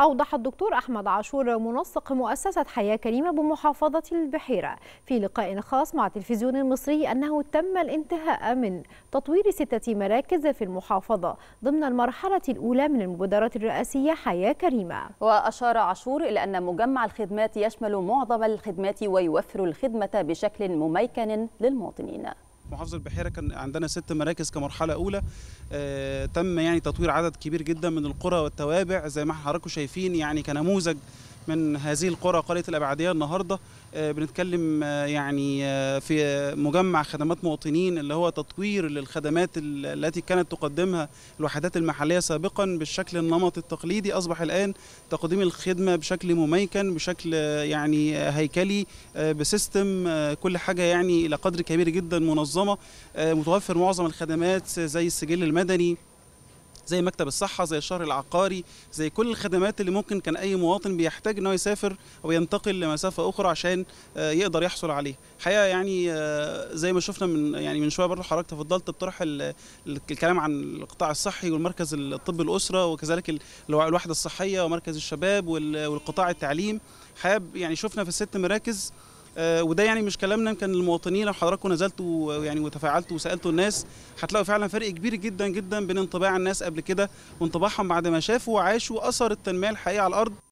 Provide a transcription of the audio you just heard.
أوضح الدكتور أحمد عاشور منسق مؤسسة حياة كريمة بمحافظة البحيرة في لقاء خاص مع تلفزيون المصري أنه تم الانتهاء من تطوير ستة مراكز في المحافظة ضمن المرحلة الأولى من المبادرة الرئاسية حياة كريمة وأشار عاشور إلى أن مجمع الخدمات يشمل معظم الخدمات ويوفر الخدمة بشكل مميكن للمواطنين محافظه البحيره كان عندنا ست مراكز كمرحله اولى آه، تم يعني تطوير عدد كبير جدا من القرى والتوابع زي ما حضراتكم شايفين يعني كنموذج من هذه القرى قرية الابعاديه النهاردة آه، بنتكلم آه، يعني آه، في مجمع خدمات مواطنين اللي هو تطوير للخدمات التي كانت تقدمها الوحدات المحلية سابقا بالشكل النمط التقليدي أصبح الآن تقديم الخدمة بشكل مميكن بشكل يعني هيكلي بسيستم كل حاجة يعني إلى قدر كبير جدا منظمة متوفر معظم الخدمات زي السجل المدني زي مكتب الصحه زي الشهر العقاري زي كل الخدمات اللي ممكن كان اي مواطن بيحتاج ان هو يسافر او ينتقل لمسافه اخرى عشان آه، يقدر يحصل عليها الحقيقه يعني آه، زي ما شفنا من يعني من شويه برضه حضرتك تفضلت بطرح الكلام عن القطاع الصحي والمركز الطب الاسره وكذلك الوحده الصحيه ومركز الشباب والقطاع التعليم حاب يعني شفنا في الست مراكز آه، وده يعني مش كلامنا يمكن المواطنين لو حضراتكم نزلتوا يعني وتفاعلتوا وسالتوا الناس هتلاقوا فعلا فرق كبير جدا جدا بين انطباع الناس قبل كده وانطباعهم بعد ما شافوا وعاشوا اثر التنميه الحقيقيه على الارض